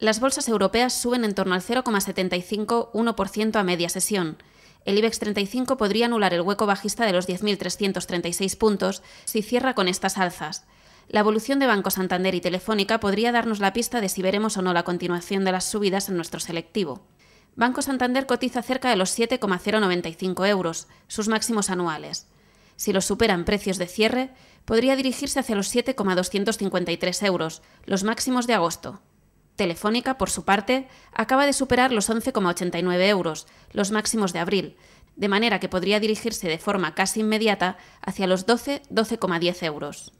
Las bolsas europeas suben en torno al 0,75-1% a media sesión. El IBEX 35 podría anular el hueco bajista de los 10.336 puntos si cierra con estas alzas. La evolución de Banco Santander y Telefónica podría darnos la pista de si veremos o no la continuación de las subidas en nuestro selectivo. Banco Santander cotiza cerca de los 7,095 euros, sus máximos anuales. Si los superan precios de cierre, podría dirigirse hacia los 7,253 euros, los máximos de agosto. Telefónica, por su parte, acaba de superar los 11,89 euros, los máximos de abril, de manera que podría dirigirse de forma casi inmediata hacia los 12, 12,10 euros.